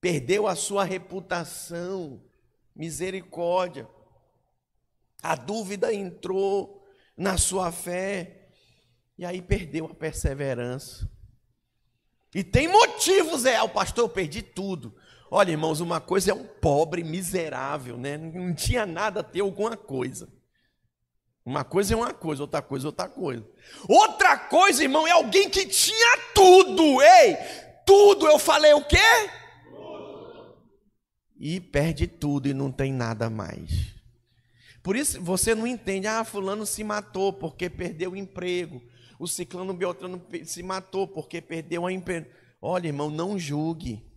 Perdeu a sua reputação, misericórdia. A dúvida entrou na sua fé e aí perdeu a perseverança. E tem motivos, é, ah, o pastor, eu perdi tudo. Olha, irmãos, uma coisa é um pobre miserável, né? Não tinha nada a ter alguma coisa. Uma coisa é uma coisa, outra coisa é outra coisa. Outra coisa, irmão, é alguém que tinha tudo. Ei, tudo, eu falei o quê? E perde tudo e não tem nada mais. Por isso você não entende, ah, fulano se matou porque perdeu o emprego. O ciclano Beltrano se matou porque perdeu a empresa. Olha, irmão, não julgue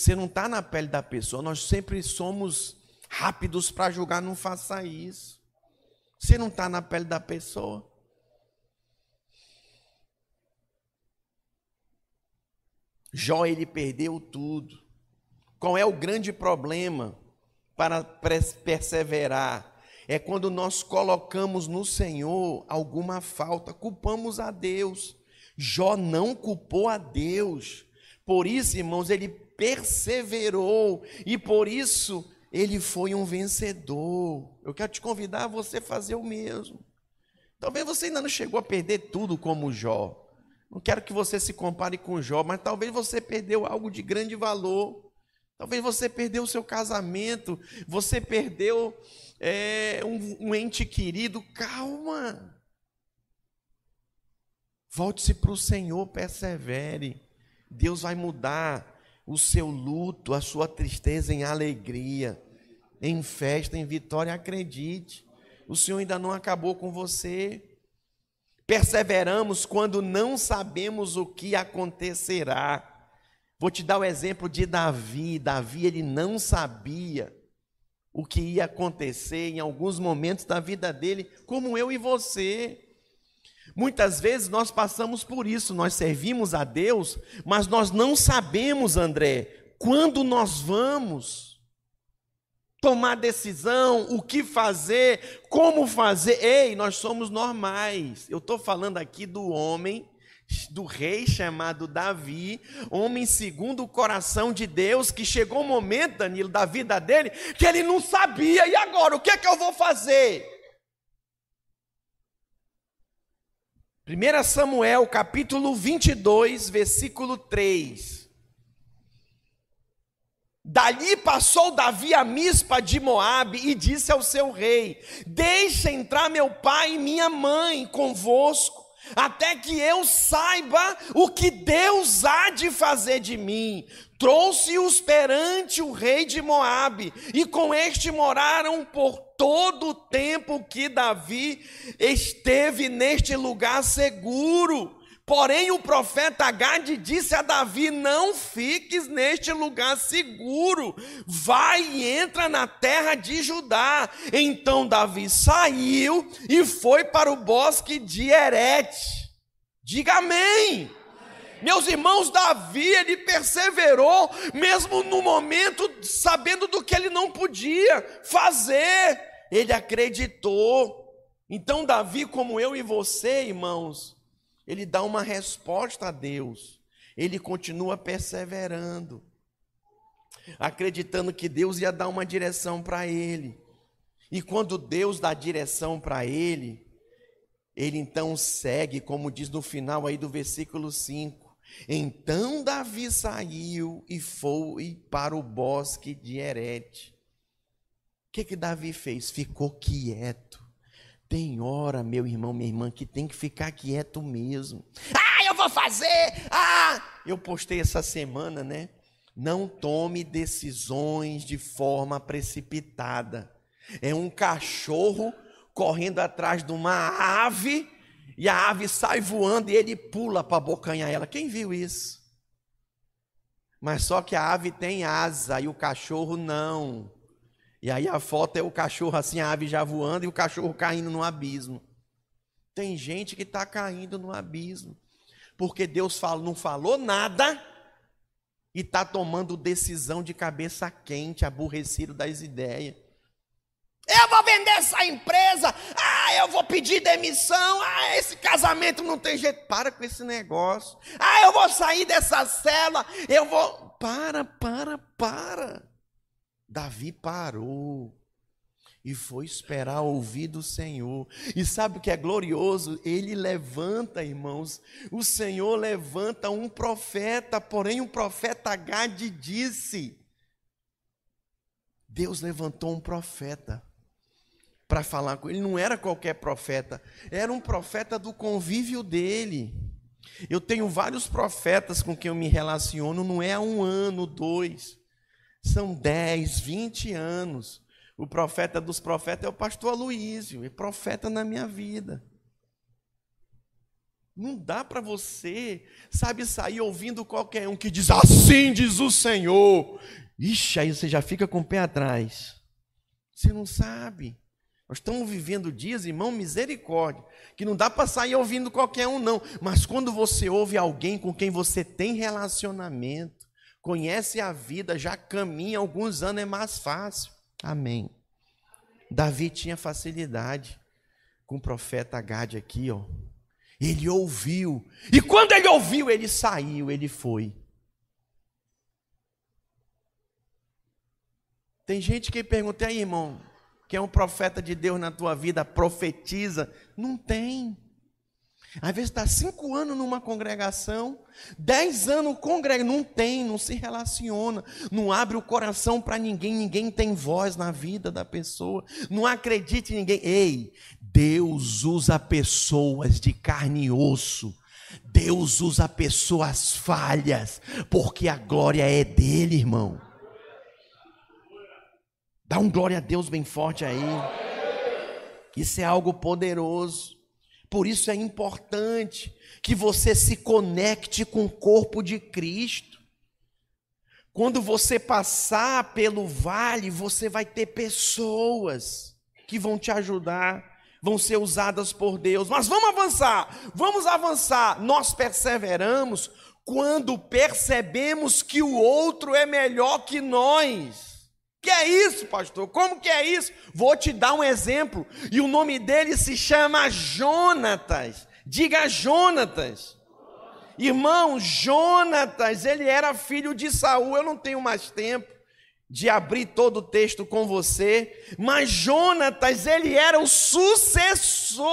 você não está na pele da pessoa. Nós sempre somos rápidos para julgar, não faça isso. Você não está na pele da pessoa. Jó, ele perdeu tudo. Qual é o grande problema para perseverar? É quando nós colocamos no Senhor alguma falta, culpamos a Deus. Jó não culpou a Deus. Por isso, irmãos, ele perseverou e por isso ele foi um vencedor. Eu quero te convidar a você fazer o mesmo. Talvez você ainda não chegou a perder tudo como Jó. Não quero que você se compare com Jó, mas talvez você perdeu algo de grande valor. Talvez você perdeu o seu casamento, você perdeu é, um, um ente querido. Calma. Volte-se para o Senhor, persevere. Deus vai mudar o seu luto, a sua tristeza em alegria, em festa, em vitória. Acredite, o Senhor ainda não acabou com você. Perseveramos quando não sabemos o que acontecerá. Vou te dar o exemplo de Davi. Davi, ele não sabia o que ia acontecer em alguns momentos da vida dele, como eu e você. Muitas vezes nós passamos por isso, nós servimos a Deus, mas nós não sabemos, André, quando nós vamos tomar decisão, o que fazer, como fazer. Ei, nós somos normais. Eu estou falando aqui do homem do rei chamado Davi, homem segundo o coração de Deus, que chegou o um momento, Danilo, da vida dele, que ele não sabia, e agora, o que é que eu vou fazer? 1 Samuel capítulo 22, versículo 3. Dali passou Davi a Mispa de Moabe e disse ao seu rei: Deixa entrar meu pai e minha mãe convosco, até que eu saiba o que Deus há de fazer de mim, trouxe-os perante o rei de Moabe, e com este moraram por todo o tempo que Davi esteve neste lugar seguro. Porém, o profeta Gade disse a Davi: Não fiques neste lugar seguro, vai e entra na terra de Judá. Então Davi saiu e foi para o bosque de Erete. Diga amém. Meus irmãos, Davi, ele perseverou, mesmo no momento, sabendo do que ele não podia fazer, ele acreditou. Então, Davi, como eu e você, irmãos, ele dá uma resposta a Deus, ele continua perseverando, acreditando que Deus ia dar uma direção para ele. E quando Deus dá direção para ele, ele então segue, como diz no final aí do versículo 5. Então Davi saiu e foi para o bosque de Herete. O que, que Davi fez? Ficou quieto. Tem hora, meu irmão, minha irmã, que tem que ficar quieto mesmo. Ah, eu vou fazer! Ah! Eu postei essa semana, né? Não tome decisões de forma precipitada. É um cachorro correndo atrás de uma ave e a ave sai voando e ele pula para abocanhar ela. Quem viu isso? Mas só que a ave tem asa e o cachorro não. E aí a foto é o cachorro assim, a ave já voando e o cachorro caindo no abismo. Tem gente que está caindo no abismo. Porque Deus não falou nada e está tomando decisão de cabeça quente, aborrecido das ideias. Eu vou vender essa empresa, ah, eu vou pedir demissão. Ah, esse casamento não tem jeito. Para com esse negócio. Ah, eu vou sair dessa cela. Eu vou. Para, para, para. Davi parou e foi esperar ouvir do Senhor. E sabe o que é glorioso? Ele levanta, irmãos. O Senhor levanta um profeta, porém o um profeta Gade disse: Deus levantou um profeta para falar com ele. Não era qualquer profeta, era um profeta do convívio dele. Eu tenho vários profetas com quem eu me relaciono, não é um ano, dois, são dez, vinte anos. O profeta dos profetas é o pastor Aloísio, é profeta na minha vida. Não dá para você, sabe, sair ouvindo qualquer um que diz assim diz o Senhor. Ixi, aí você já fica com o pé atrás. Você não sabe. Nós estamos vivendo dias, irmão, misericórdia, que não dá para sair ouvindo qualquer um, não. Mas quando você ouve alguém com quem você tem relacionamento, conhece a vida, já caminha alguns anos, é mais fácil. Amém. Davi tinha facilidade com o profeta Gade aqui, ó. Ele ouviu. E quando ele ouviu, ele saiu, ele foi. Tem gente que pergunta, aí, irmão, que é um profeta de Deus na tua vida, profetiza. Não tem. Às vezes está cinco anos numa congregação, dez anos congrega, não tem, não se relaciona, não abre o coração para ninguém, ninguém tem voz na vida da pessoa, não acredite em ninguém. Ei, Deus usa pessoas de carne e osso. Deus usa pessoas falhas, porque a glória é dele, irmão. Dá um glória a Deus bem forte aí. Isso é algo poderoso. Por isso é importante que você se conecte com o corpo de Cristo. Quando você passar pelo vale, você vai ter pessoas que vão te ajudar, vão ser usadas por Deus. Mas vamos avançar, vamos avançar. Nós perseveramos quando percebemos que o outro é melhor que nós. Que é isso, pastor? Como que é isso? Vou te dar um exemplo. E o nome dele se chama Jonatas. Diga Jonatas. Irmão, Jonatas, ele era filho de Saul. Eu não tenho mais tempo de abrir todo o texto com você, mas Jonatas, ele era o sucessor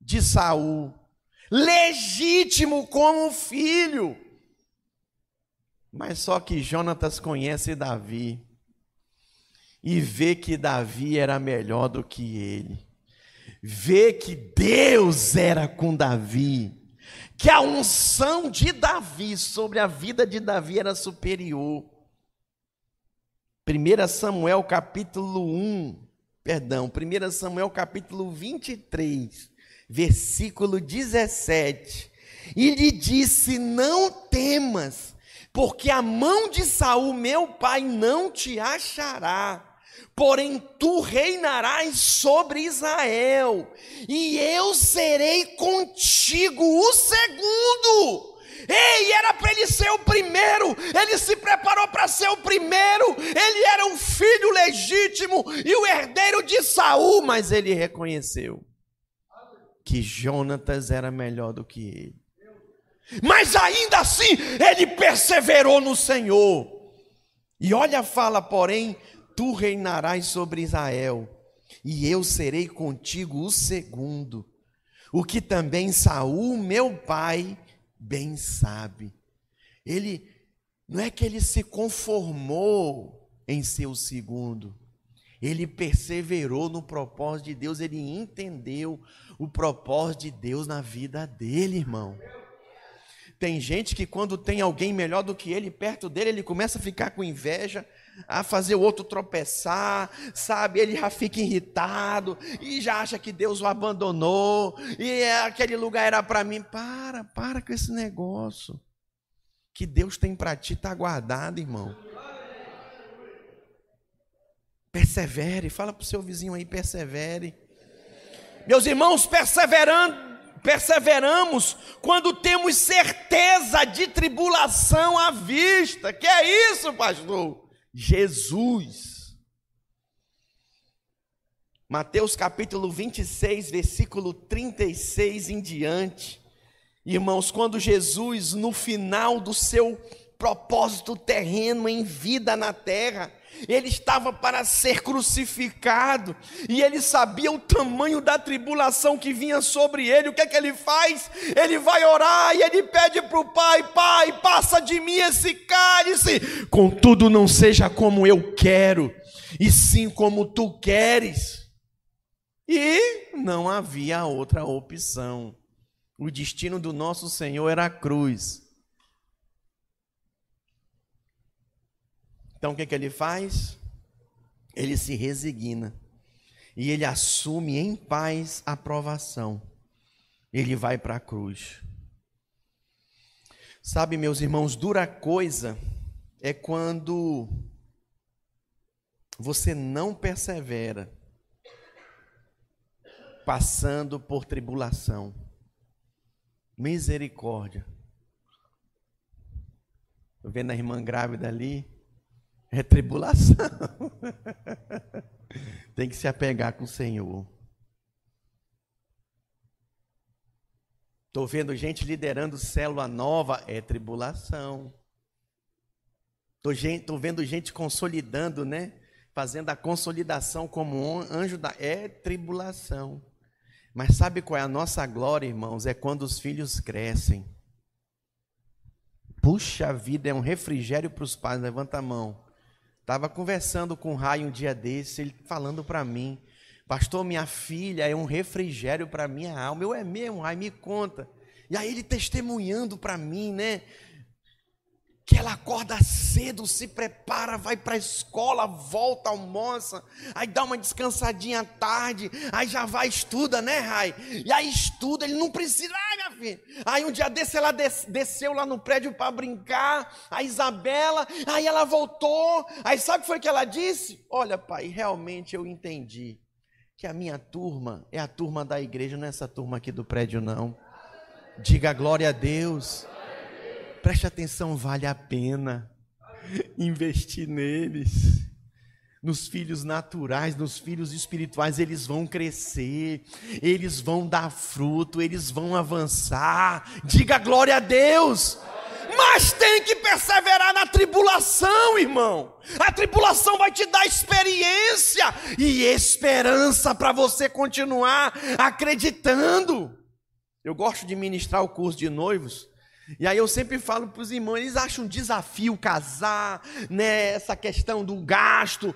de Saul, legítimo como filho. Mas só que Jonatas conhece Davi e vê que Davi era melhor do que ele. Vê que Deus era com Davi, que a unção de Davi sobre a vida de Davi era superior. 1 Samuel capítulo 1, perdão, 1 Samuel capítulo 23, versículo 17. E lhe disse: Não temas, porque a mão de Saul, meu pai, não te achará. Porém, tu reinarás sobre Israel, e eu serei contigo o segundo. Ei, era para ele ser o primeiro, ele se preparou para ser o primeiro, ele era um filho legítimo e o herdeiro de Saul, mas ele reconheceu que Jonatas era melhor do que ele. Mas ainda assim, ele perseverou no Senhor. E olha a fala, porém, tu reinarás sobre Israel, e eu serei contigo o segundo, o que também Saul, meu pai, bem sabe. Ele não é que ele se conformou em seu segundo. Ele perseverou no propósito de Deus, ele entendeu o propósito de Deus na vida dele, irmão. Tem gente que, quando tem alguém melhor do que ele perto dele, ele começa a ficar com inveja, a fazer o outro tropeçar, sabe? Ele já fica irritado e já acha que Deus o abandonou e é, aquele lugar era para mim. Para, para com esse negócio. Que Deus tem para ti está guardado, irmão. Persevere, fala para o seu vizinho aí, persevere. Meus irmãos, perseverando perseveramos quando temos certeza de tribulação à vista. Que é isso, pastor? Jesus. Mateus capítulo 26, versículo 36 em diante. Irmãos, quando Jesus, no final do seu propósito terreno em vida na terra. Ele estava para ser crucificado e ele sabia o tamanho da tribulação que vinha sobre ele. O que é que ele faz? Ele vai orar e ele pede para o Pai: Pai, passa de mim esse cálice. Contudo, não seja como eu quero, e sim como tu queres. E não havia outra opção. O destino do nosso Senhor era a cruz. Então o que, que ele faz? Ele se resigna e ele assume em paz a provação. Ele vai para a cruz. Sabe, meus irmãos, dura coisa é quando você não persevera passando por tribulação. Misericórdia. Estou vendo a irmã grávida ali. É tribulação. [laughs] Tem que se apegar com o Senhor. Estou vendo gente liderando célula nova, é tribulação. Estou vendo gente consolidando, né? Fazendo a consolidação como um anjo da. É tribulação. Mas sabe qual é a nossa glória, irmãos? É quando os filhos crescem. Puxa vida, é um refrigério para os pais. Levanta a mão. Estava conversando com o Rai um dia desse, ele falando para mim, pastor, minha filha é um refrigério para minha alma. Eu é mesmo, Rai, me conta. E aí ele testemunhando para mim, né? que ela acorda cedo, se prepara, vai para a escola, volta, almoça, aí dá uma descansadinha à tarde, aí já vai, estuda, né, Rai? E aí estuda, ele não precisa, Aí um dia desse ela des desceu lá no prédio para brincar, a Isabela, aí ela voltou. Aí sabe o que foi que ela disse? Olha, pai, realmente eu entendi que a minha turma é a turma da igreja, não é essa turma aqui do prédio não. Diga glória a Deus. Preste atenção, vale a pena investir neles nos filhos naturais, nos filhos espirituais, eles vão crescer, eles vão dar fruto, eles vão avançar. Diga glória a Deus! Mas tem que perseverar na tribulação, irmão. A tribulação vai te dar experiência e esperança para você continuar acreditando. Eu gosto de ministrar o curso de noivos. E aí eu sempre falo para os irmãos, eles acham um desafio casar, né? Essa questão do gasto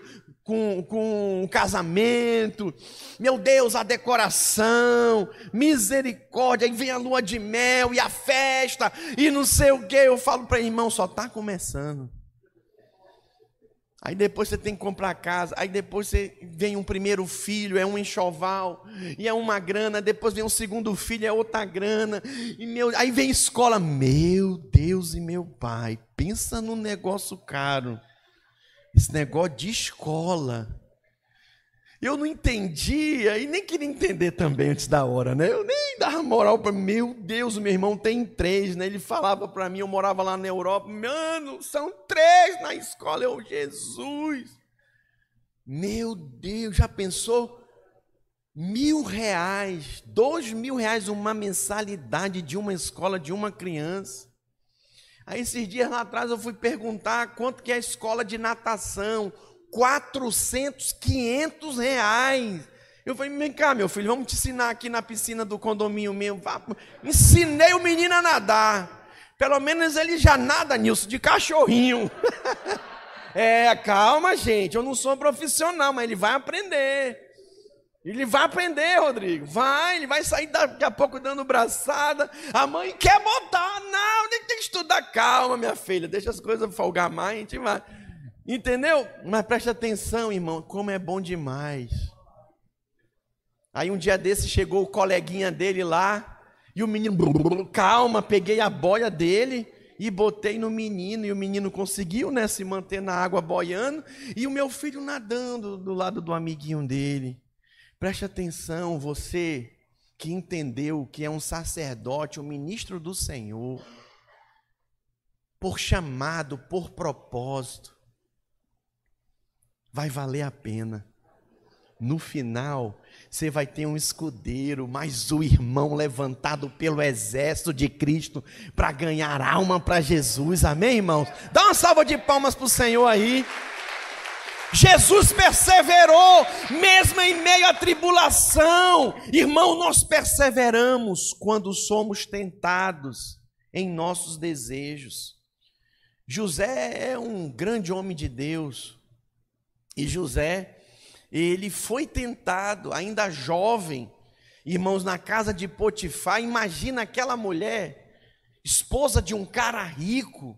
com, com o casamento, meu Deus, a decoração, misericórdia, e vem a lua de mel e a festa, e não sei o que. Eu falo para irmão, só está começando. Aí depois você tem que comprar casa, aí depois você vem um primeiro filho, é um enxoval, e é uma grana, depois vem um segundo filho, é outra grana, e meu, aí vem escola, meu Deus e meu pai, pensa num negócio caro. Esse negócio de escola. Eu não entendia e nem queria entender também antes da hora, né? Eu nem dava moral para meu Deus, meu irmão tem três, né? Ele falava para mim, eu morava lá na Europa, mano, são três na escola, eu é Jesus. Meu Deus, já pensou? Mil reais, dois mil reais uma mensalidade de uma escola de uma criança. Aí esses dias lá atrás eu fui perguntar quanto que é a escola de natação, 400, 500 reais. Eu falei, vem cá, meu filho, vamos te ensinar aqui na piscina do condomínio mesmo. Ensinei o menino a nadar. Pelo menos ele já nada, Nilson, de cachorrinho. [laughs] é, calma, gente, eu não sou profissional, mas ele vai aprender. Ele vai aprender, Rodrigo. Vai, ele vai sair daqui a pouco dando braçada. A mãe quer botar. Não, ele tem que estudar. Calma, minha filha. Deixa as coisas folgar mais. A gente vai. Entendeu? Mas presta atenção, irmão. Como é bom demais. Aí um dia desse chegou o coleguinha dele lá. E o menino. Calma, peguei a boia dele e botei no menino, e o menino conseguiu né, se manter na água boiando, e o meu filho nadando do lado do amiguinho dele. Preste atenção, você que entendeu que é um sacerdote, um ministro do Senhor, por chamado, por propósito, vai valer a pena. No final, você vai ter um escudeiro, mais o irmão levantado pelo exército de Cristo para ganhar alma para Jesus. Amém, irmãos? Dá uma salva de palmas para o Senhor aí. Jesus perseverou, mesmo em meio à tribulação. Irmão, nós perseveramos quando somos tentados em nossos desejos. José é um grande homem de Deus. E José, ele foi tentado, ainda jovem, irmãos, na casa de Potifar. Imagina aquela mulher, esposa de um cara rico.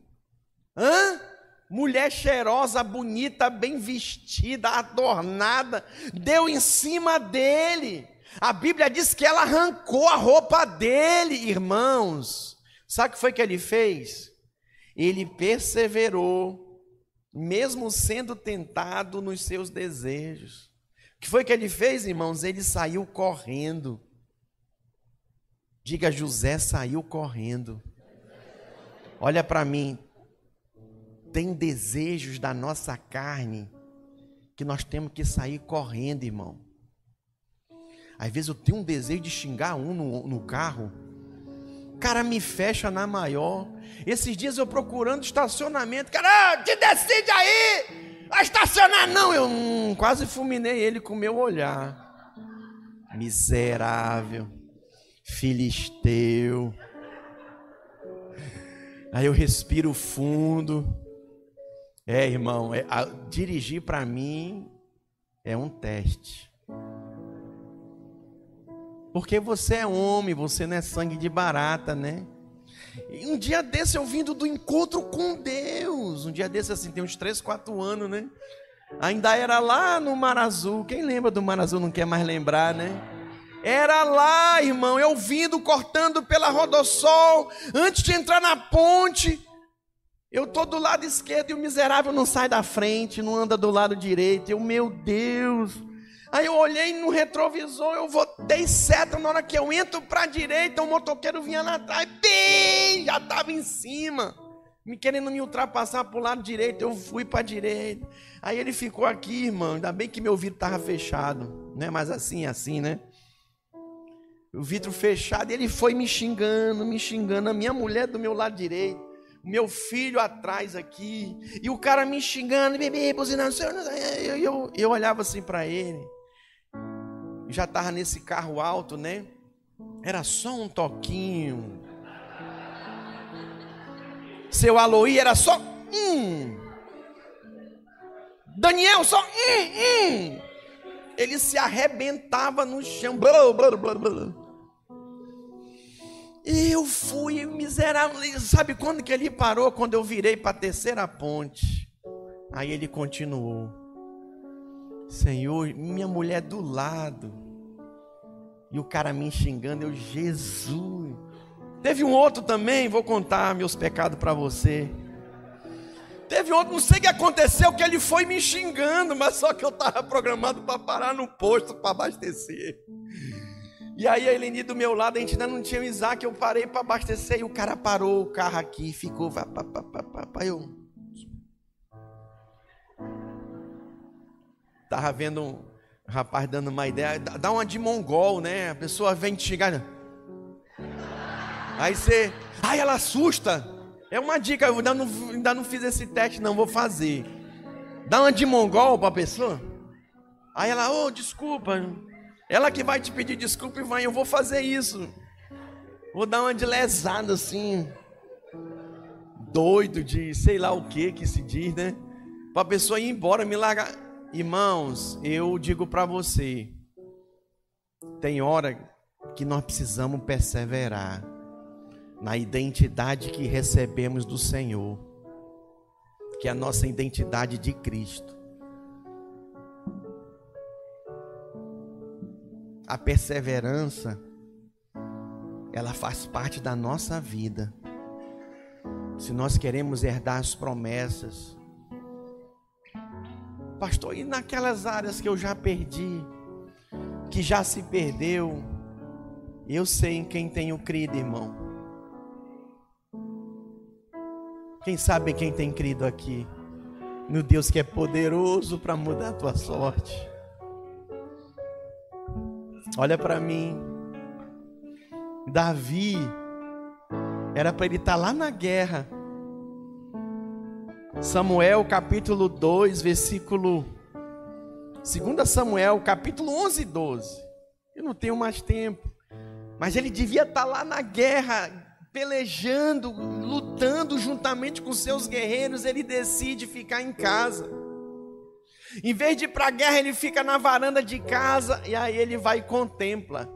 Hã? mulher cheirosa, bonita, bem vestida, adornada, deu em cima dele. A Bíblia diz que ela arrancou a roupa dele, irmãos. Sabe o que foi que ele fez? Ele perseverou, mesmo sendo tentado nos seus desejos. O que foi que ele fez, irmãos? Ele saiu correndo. Diga, José saiu correndo. Olha para mim, tem desejos da nossa carne que nós temos que sair correndo, irmão. Às vezes eu tenho um desejo de xingar um no, no carro. Cara, me fecha na maior. Esses dias eu procurando estacionamento. Cara, te decide aí! Vai estacionar não! Eu hum, quase fulminei ele com meu olhar. Miserável. Filisteu. Aí eu respiro fundo. É, irmão, é, a, dirigir para mim é um teste. Porque você é homem, você não é sangue de barata, né? E um dia desse eu vindo do encontro com Deus. Um dia desse, assim, tem uns 3, 4 anos, né? Ainda era lá no Mar Azul. Quem lembra do Mar Azul não quer mais lembrar, né? Era lá, irmão, eu vindo cortando pela Rodossol, antes de entrar na ponte. Eu estou do lado esquerdo e o miserável não sai da frente, não anda do lado direito. Eu, meu Deus. Aí eu olhei no retrovisor, eu votei seta. Na hora que eu entro para a direita, o motoqueiro vinha lá atrás, bem, já estava em cima me querendo me ultrapassar para o lado direito, eu fui para a direita. Aí ele ficou aqui, irmão. Ainda bem que meu vidro estava fechado, né? Mas assim, assim, né? O vidro fechado, ele foi me xingando, me xingando. A minha mulher do meu lado direito meu filho atrás aqui, e o cara me xingando, bebê, buzinando, eu, eu, eu olhava assim para ele, já estava nesse carro alto, né? Era só um toquinho. Seu Aloí era só um. Daniel só um, um. Ele se arrebentava no chão. Blá, blá, blá, blá. Eu fui miserável. Sabe quando que ele parou? Quando eu virei para a terceira ponte. Aí ele continuou: Senhor, minha mulher do lado. E o cara me xingando, eu, Jesus. Teve um outro também, vou contar meus pecados para você. Teve outro, não sei o que aconteceu, que ele foi me xingando, mas só que eu estava programado para parar no posto para abastecer. E aí a Eleni do meu lado, a gente ainda não tinha o Isaac, eu parei para abastecer e o cara parou o carro aqui, ficou. Pá, pá, pá, pá, pá, eu... Tava vendo um rapaz dando uma ideia, dá uma de mongol, né? A pessoa vem te chegar. Né? Aí você. Ai, ela assusta! É uma dica, eu ainda não, ainda não fiz esse teste, não, vou fazer. Dá uma de mongol pra pessoa. Aí ela, ô, oh, desculpa. Ela que vai te pedir desculpa e vai, eu vou fazer isso. Vou dar uma de lesada assim. Doido de sei lá o que que se diz, né? Para a pessoa ir embora, me largar. Irmãos, eu digo para você. Tem hora que nós precisamos perseverar na identidade que recebemos do Senhor, que é a nossa identidade de Cristo. a perseverança, ela faz parte da nossa vida. Se nós queremos herdar as promessas, pastor, e naquelas áreas que eu já perdi, que já se perdeu, eu sei em quem tenho crido, irmão. Quem sabe quem tem crido aqui? No Deus que é poderoso para mudar a tua sorte. Olha para mim. Davi era para ele estar tá lá na guerra. Samuel capítulo 2, versículo 2 Samuel, capítulo 11 12. Eu não tenho mais tempo. Mas ele devia estar tá lá na guerra, pelejando, lutando juntamente com seus guerreiros, ele decide ficar em casa. Em vez de ir para a guerra, ele fica na varanda de casa e aí ele vai e contempla.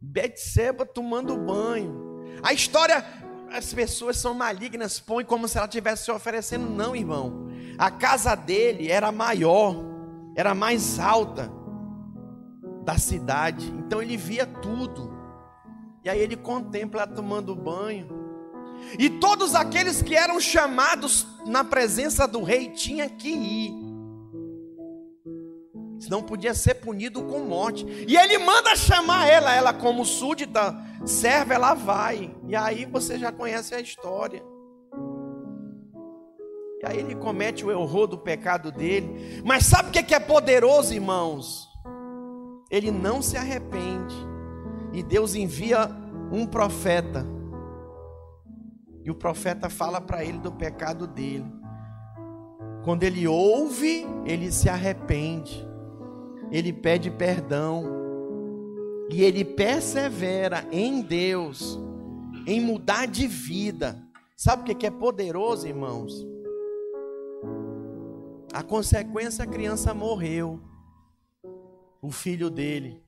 Betseba tomando banho. A história, as pessoas são malignas, põe como se ela estivesse se oferecendo. Não, irmão. A casa dele era maior, era mais alta da cidade. Então ele via tudo. E aí ele contempla tomando banho. E todos aqueles que eram chamados na presença do rei tinha que ir senão podia ser punido com morte. E ele manda chamar ela, ela como súdita, serva, ela vai. E aí você já conhece a história. E aí ele comete o erro do pecado dele. Mas sabe o que é, é poderoso, irmãos? Ele não se arrepende. E Deus envia um profeta. E o profeta fala para ele do pecado dele. Quando ele ouve, ele se arrepende ele pede perdão e ele persevera em Deus, em mudar de vida. Sabe o que é poderoso, irmãos? A consequência, a criança morreu, o filho dele.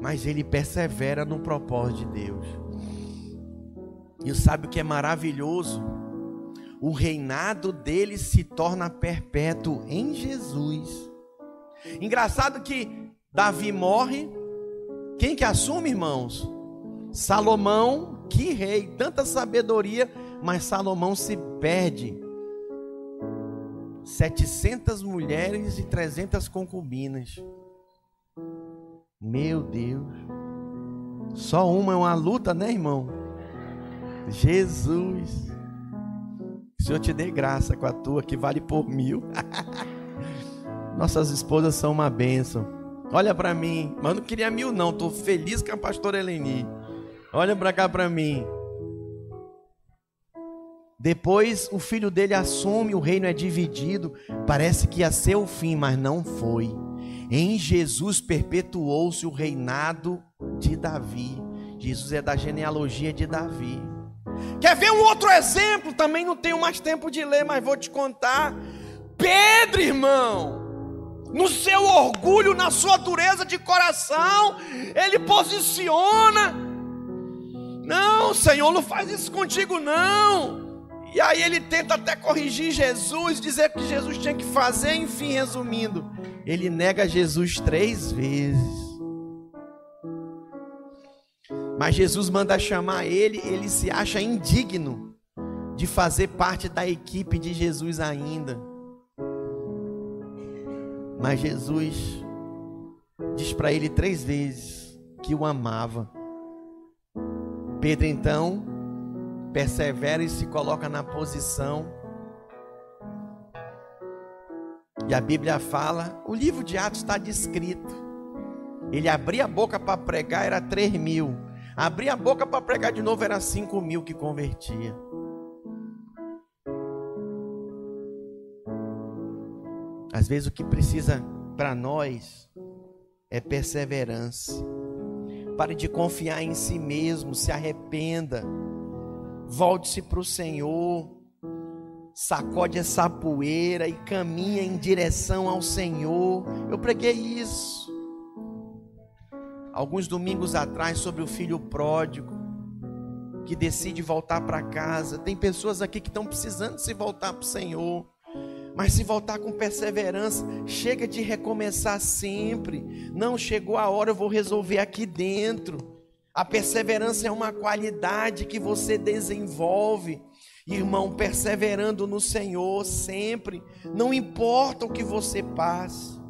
Mas ele persevera no propósito de Deus. E sabe o que é maravilhoso? o reinado dele se torna perpétuo em Jesus. Engraçado que Davi morre, quem que assume, irmãos? Salomão, que rei, tanta sabedoria, mas Salomão se perde. 700 mulheres e 300 concubinas. Meu Deus. Só uma é uma luta, né, irmão? Jesus. Senhor, te dê graça com a tua, que vale por mil. [laughs] Nossas esposas são uma bênção. Olha para mim, mas não queria mil não, estou feliz com a pastora Eleni. Olha para cá para mim. Depois o filho dele assume, o reino é dividido. Parece que ia ser o fim, mas não foi. Em Jesus perpetuou-se o reinado de Davi. Jesus é da genealogia de Davi. Quer ver um outro exemplo? Também não tenho mais tempo de ler, mas vou te contar. Pedro, irmão, no seu orgulho, na sua dureza de coração, ele posiciona. Não, Senhor, não faz isso contigo, não. E aí ele tenta até corrigir Jesus, dizer que Jesus tinha que fazer, enfim, resumindo, ele nega Jesus três vezes. Mas Jesus manda chamar ele, ele se acha indigno de fazer parte da equipe de Jesus ainda. Mas Jesus diz para ele três vezes que o amava. Pedro então persevera e se coloca na posição. E a Bíblia fala, o livro de Atos está descrito. Ele abria a boca para pregar, era três mil. Abria a boca para pregar de novo, era 5 mil que convertia. Às vezes o que precisa para nós é perseverança. Pare de confiar em si mesmo, se arrependa. Volte-se para o Senhor. Sacode essa poeira e caminha em direção ao Senhor. Eu preguei isso alguns domingos atrás sobre o filho pródigo que decide voltar para casa. Tem pessoas aqui que estão precisando se voltar para o Senhor. Mas se voltar com perseverança, chega de recomeçar sempre. Não chegou a hora, eu vou resolver aqui dentro. A perseverança é uma qualidade que você desenvolve, irmão, perseverando no Senhor sempre. Não importa o que você passe.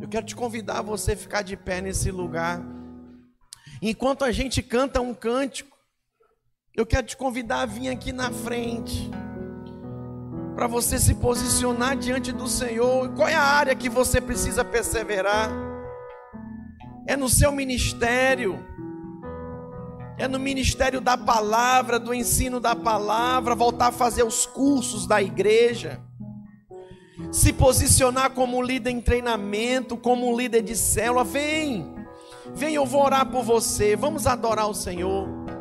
Eu quero te convidar a você ficar de pé nesse lugar. Enquanto a gente canta um cântico, eu quero te convidar a vir aqui na frente. Para você se posicionar diante do Senhor. Qual é a área que você precisa perseverar? É no seu ministério. É no ministério da palavra, do ensino da palavra, voltar a fazer os cursos da igreja se posicionar como líder em treinamento, como líder de célula, vem. Vem, eu vou orar por você. Vamos adorar o Senhor.